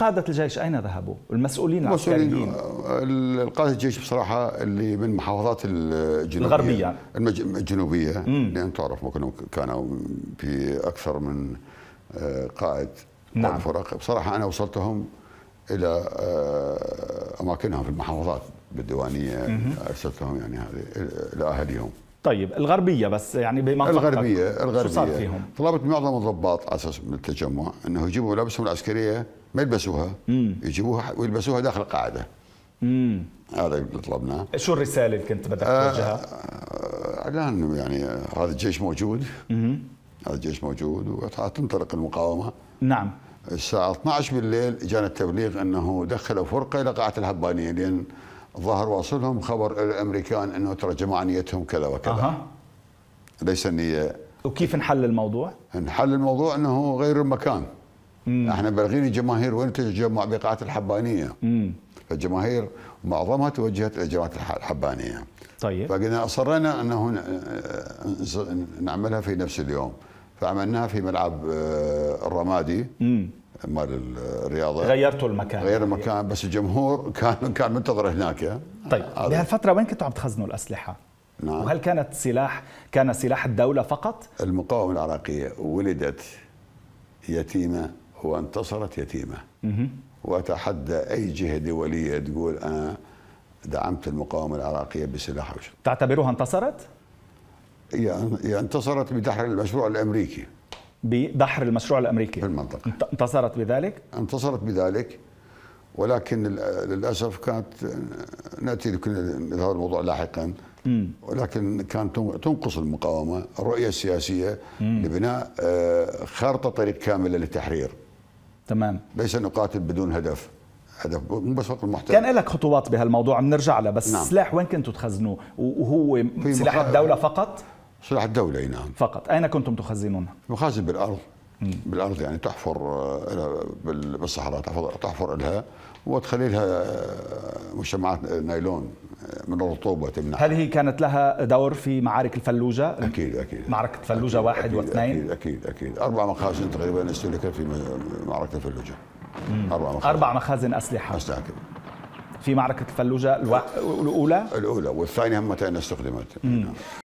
قادة الجيش أين ذهبوا؟ المسؤولين العسكريين قادة الجيش بصراحة اللي من محافظات الجنوبية الغربية المج... الجنوبية مم. لأن تعرف كانوا في أكثر من آه، قائد نعم. فرق بصراحة أنا وصلتهم إلى آه، أماكنهم في المحافظات بالديوانية أرسلتهم يعني هذه إلى طيب الغربيه بس يعني بمنطقتك الغربيه الغربيه شو صار فيهم؟ طلبت معظم الضباط على اساس من التجمع انه يجيبوا ملابسهم العسكريه ما يلبسوها مم. يجيبوها ويلبسوها داخل القاعده امم هذا اللي طلبناه شو الرساله اللي كنت بدك آه، توجهها؟ آه، اعلان يعني آه، هذا الجيش موجود مم. هذا الجيش موجود وتنطلق المقاومه نعم الساعه 12 بالليل جانا التبليغ انه دخلوا فرقه الى قاعه الهبانيه لان ظهر واصلهم خبر الامريكان انه ترى جماعه نيتهم كذا وكذا أه. ليس النيه وكيف انحل الموضوع؟ انحل الموضوع انه غير المكان مم. احنا بلغين الجماهير وين تتجمع بقاعه الحبانيه مم. فالجماهير معظمها توجهت الى جماعه الحبانيه طيب فقلنا اصرينا انه آه، آه، نعملها في نفس اليوم فعملناها في ملعب آه، الرمادي مال الرياضه غيرتوا المكان غير المكان بس الجمهور كان كان منتظر هناك طيب بهالفتره وين كنتوا عم تخزنوا الاسلحه؟ نعم وهل كانت سلاح كان سلاح الدوله فقط؟ المقاومه العراقيه ولدت يتيمه وانتصرت يتيمه واتحدى اي جهه دوليه تقول انا دعمت المقاومه العراقيه بسلاح او تعتبرها انتصرت؟ يعني-, يعني انتصرت بدحر المشروع الامريكي بدحر المشروع الامريكي في المنطقه انتصرت بذلك؟ انتصرت بذلك ولكن للاسف كانت ناتي لهذا الموضوع لاحقا ولكن كانت تنقص المقاومه الرؤيه السياسيه لبناء آه، خارطه طريق كامله للتحرير تمام ليس نقاتل بدون هدف هدف مو بس فقط المحتل كان لك خطوات بهالموضوع بنرجع له بس نعم. السلاح وين كنتوا تخزنوه وهو سلاح الدوله فقط سلاح الدولة نعم فقط أين كنتم تخزنونها؟ مخازن بالأرض مم. بالأرض يعني تحفر آه، بالصحراء تحفر لها وتخلي لها آه، مجتمعات نايلون آه، من الرطوبة تمنع هل هي كانت لها دور في معارك الفلوجة أكيد أكيد معركة فلوجة أكيد واحد أكيد واثنين أكيد أكيد أكيد أربع مخازن تقريبا استهلكت في معركة الفلوجة أربع مخازن أربع مخازن أسلحة أسلحة في معركة الفلوجة الأولى الأولى والثانية همتين استخدمت مم. نعم.